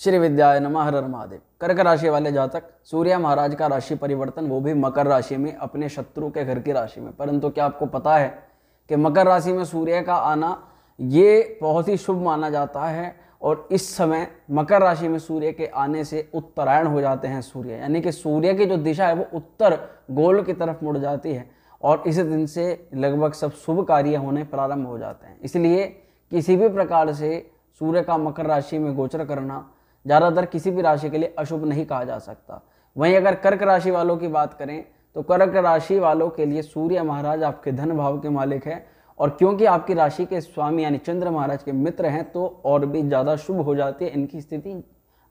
श्री विद्या नम हर महादेव कर्क राशि वाले जातक सूर्य महाराज का राशि परिवर्तन वो भी मकर राशि में अपने शत्रु के घर की राशि में परंतु क्या आपको पता है कि मकर राशि में सूर्य का आना ये बहुत ही शुभ माना जाता है और इस समय मकर राशि में सूर्य के आने से उत्तरायण हो जाते हैं सूर्य यानी कि सूर्य की जो दिशा है वो उत्तर गोल की तरफ मुड़ जाती है और इस दिन से लगभग सब शुभ कार्य होने प्रारंभ हो जाते हैं इसलिए किसी भी प्रकार से सूर्य का मकर राशि में गोचर करना ज़्यादातर किसी भी राशि के लिए अशुभ नहीं कहा जा सकता वहीं अगर कर्क राशि वालों की बात करें तो कर्क राशि वालों के लिए सूर्य महाराज आपके धन भाव के मालिक हैं और क्योंकि आपकी राशि के स्वामी यानी चंद्र महाराज के मित्र हैं तो और भी ज़्यादा शुभ हो जाती है इनकी स्थिति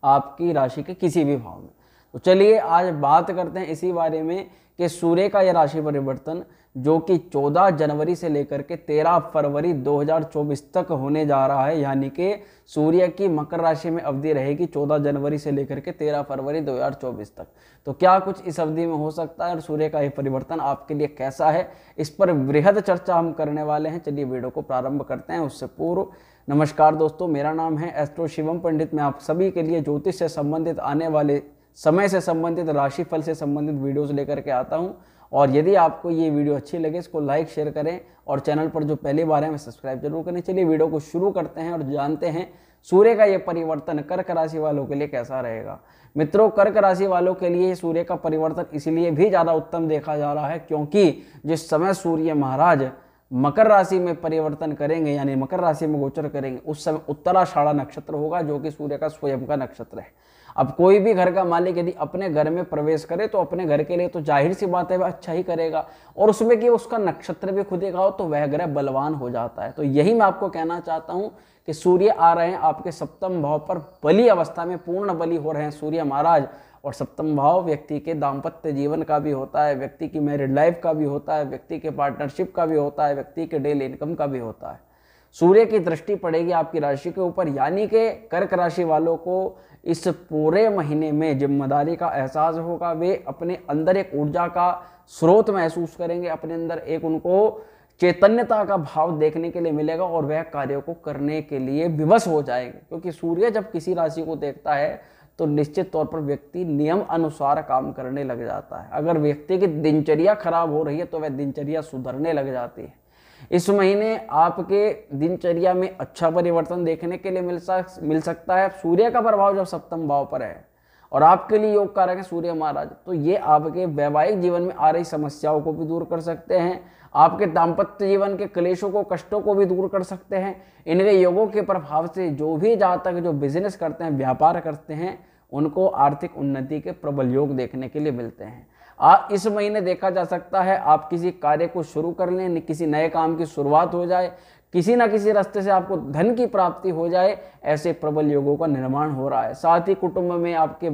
आपकी राशि के किसी भी भाव में तो चलिए आज बात करते हैं इसी बारे में कि सूर्य का यह राशि परिवर्तन जो कि 14 जनवरी से लेकर के 13 फरवरी 2024 तक होने जा रहा है यानी कि सूर्य की मकर राशि में अवधि रहेगी 14 जनवरी से लेकर के 13 फरवरी 2024 तक तो क्या कुछ इस अवधि में हो सकता है और सूर्य का यह परिवर्तन आपके लिए कैसा है इस पर वृहद चर्चा हम करने वाले हैं चलिए वीडियो को प्रारंभ करते हैं उससे पूर्व नमस्कार दोस्तों मेरा नाम है एस्ट्रो शिवम पंडित मैं आप सभी के लिए ज्योतिष से संबंधित आने वाले समय से संबंधित राशिफल से संबंधित वीडियोस लेकर के आता हूँ और यदि आपको ये वीडियो अच्छी लगे इसको लाइक शेयर करें और चैनल पर जो पहली बार है मैं सब्सक्राइब जरूर करें चलिए वीडियो को शुरू करते हैं और जानते हैं सूर्य का ये परिवर्तन कर्क राशि वालों के लिए कैसा रहेगा मित्रों कर्क राशि वालों के लिए सूर्य का परिवर्तन इसलिए भी ज़्यादा उत्तम देखा जा रहा है क्योंकि जिस समय सूर्य महाराज मकर राशि में परिवर्तन करेंगे यानी मकर राशि में गोचर करेंगे उस समय उत्तराषाढ़ा नक्षत्र होगा जो कि सूर्य का स्वयं का नक्षत्र है अब कोई भी घर का मालिक यदि अपने घर में प्रवेश करे तो अपने घर के लिए तो जाहिर सी बात है वह अच्छा ही करेगा और उसमें कि उसका नक्षत्र भी खुदेगा हो तो वह ग्रह बलवान हो जाता है तो यही मैं आपको कहना चाहता हूँ कि सूर्य आ रहे हैं आपके सप्तम भाव पर बली अवस्था में पूर्ण बलि हो रहे हैं सूर्य महाराज और सप्तम भाव व्यक्ति के दाम्पत्य जीवन का भी होता है व्यक्ति की मैरिड लाइफ का भी होता है व्यक्ति के पार्टनरशिप का भी होता है व्यक्ति के डेली इनकम का भी होता है सूर्य की दृष्टि पड़ेगी आपकी राशि के ऊपर यानी कि कर्क राशि वालों को इस पूरे महीने में जिम्मेदारी का एहसास होगा वे अपने अंदर एक ऊर्जा का स्रोत महसूस करेंगे अपने अंदर एक उनको चैतन्यता का भाव देखने के लिए मिलेगा और वह कार्यों को करने के लिए विवश हो जाएंगे क्योंकि सूर्य जब किसी राशि को देखता है तो निश्चित तौर पर व्यक्ति नियम अनुसार काम करने लग जाता है अगर व्यक्ति की दिनचर्या खराब हो रही है तो वह दिनचर्या सुधरने लग जाती है इस महीने आपके दिनचर्या में अच्छा परिवर्तन देखने के लिए मिल सक मिल सकता है सूर्य का प्रभाव जब सप्तम भाव पर है और आपके लिए योग कारक है सूर्य महाराज तो ये आपके वैवाहिक जीवन में आ रही समस्याओं को भी दूर कर सकते हैं आपके दाम्पत्य जीवन के क्लेशों को कष्टों को भी दूर कर सकते हैं इनके योगों के प्रभाव से जो भी जातक जो बिजनेस करते हैं व्यापार करते हैं उनको आर्थिक उन्नति के प्रबल योग देखने के लिए मिलते हैं आ, इस महीने देखा जा सकता है आप किसी कार्य को शुरू कर लें किसी नए काम की शुरुआत हो जाए किसी ना किसी रास्ते से आपको धन की प्राप्ति हो जाए ऐसे प्रबल योगों का निर्माण हो रहा है साथ ही कुटुंब में आपके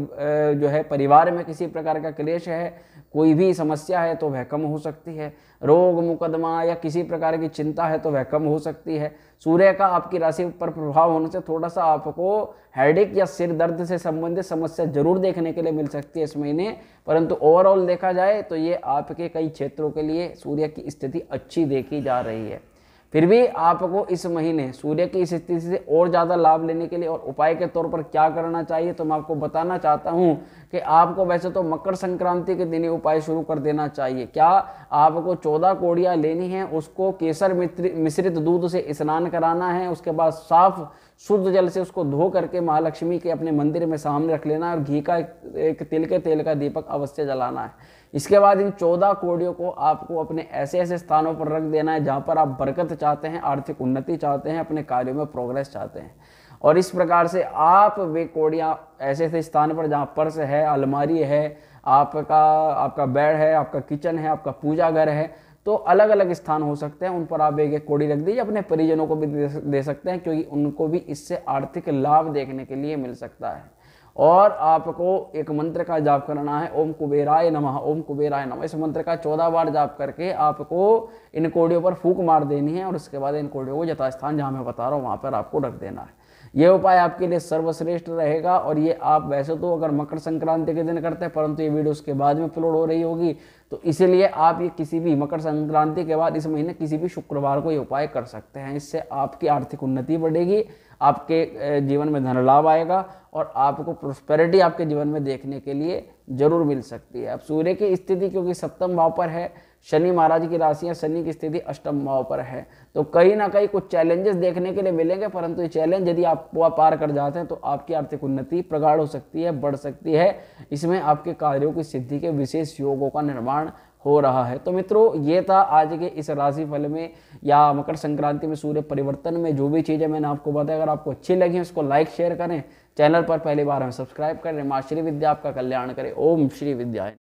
जो है परिवार में किसी प्रकार का क्लेश है कोई भी समस्या है तो वह कम हो सकती है रोग मुकदमा या किसी प्रकार की चिंता है तो वह कम हो सकती है सूर्य का आपकी राशि पर प्रभाव होने से थोड़ा सा आपको हेडेक या सिर दर्द से संबंधित समस्या जरूर देखने के लिए मिल सकती है इस महीने परंतु ओवरऑल देखा जाए तो ये आपके कई क्षेत्रों के लिए सूर्य की स्थिति अच्छी देखी जा रही है फिर भी आपको इस महीने सूर्य की स्थिति से और ज़्यादा लाभ लेने के लिए और उपाय के तौर पर क्या करना चाहिए तो मैं आपको बताना चाहता हूँ कि आपको वैसे तो मकर संक्रांति के दिन ही उपाय शुरू कर देना चाहिए क्या आपको चौदह कोड़ियाँ लेनी है उसको केसर मिश्रित दूध से स्नान कराना है उसके बाद साफ शुद्ध जल से उसको धो करके महालक्ष्मी के अपने मंदिर में सामने रख लेना और घी का एक तिल के तेल का दीपक अवश्य जलाना है इसके बाद इन चौदह कोड़ियों को आपको अपने ऐसे ऐसे स्थानों पर रख देना है जहाँ पर आप बरकत चाहते हैं आर्थिक उन्नति चाहते हैं अपने कार्यों में प्रोग्रेस चाहते हैं और इस प्रकार से आप वे कोड़ियाँ ऐसे ऐसे स्थान पर जहाँ पर्स है अलमारी है आपका आपका बेड है आपका किचन है आपका पूजा घर है तो अलग अलग स्थान हो सकते हैं उन पर आप एक एक कोड़ी रख दीजिए अपने परिजनों को भी दे सकते हैं क्योंकि उनको भी इससे आर्थिक लाभ देखने के लिए मिल सकता है और आपको एक मंत्र का जाप करना है ओम कुबेराय नमः ओम कुबेराय नमः इस मंत्र का चौदह बार जाप करके आपको इन कोड़ियों पर फूक मार देनी है और उसके बाद इन कोड़ियों को यथास्थान जहाँ मैं बता रहा हूँ वहाँ पर आपको रख देना है ये उपाय आपके लिए सर्वश्रेष्ठ रहेगा और ये आप वैसे तो अगर मकर संक्रांति के दिन करते हैं परंतु ये वीडियो उसके बाद में अपलोड हो रही होगी तो इसीलिए आप ये किसी भी मकर संक्रांति के बाद इस महीने किसी भी शुक्रवार को ये उपाय कर सकते हैं इससे आपकी आर्थिक उन्नति बढ़ेगी आपके जीवन में धन लाभ आएगा और आपको प्रोस्पेरिटी आपके जीवन में देखने के लिए जरूर मिल सकती है अब सूर्य की स्थिति क्योंकि सप्तम भाव पर है शनि महाराज की राशियां शनि की स्थिति अष्टम भाव पर है तो कहीं ना कहीं कुछ चैलेंजेस देखने के लिए मिलेंगे परंतु ये चैलेंज यदि आप पार कर जाते हैं तो आपकी आर्थिक उन्नति प्रगाढ़ हो सकती है बढ़ सकती है इसमें आपके कार्यों की सिद्धि के विशेष योगों का निर्माण हो रहा है तो मित्रों ये था आज के इस राशि फल में या मकर संक्रांति में सूर्य परिवर्तन में जो भी चीज़ें मैंने आपको बताया अगर आपको अच्छी लगी उसको लाइक शेयर करें चैनल पर पहली बार हम सब्सक्राइब करें माँ श्री विद्या आपका कल्याण करें ओम श्री विद्या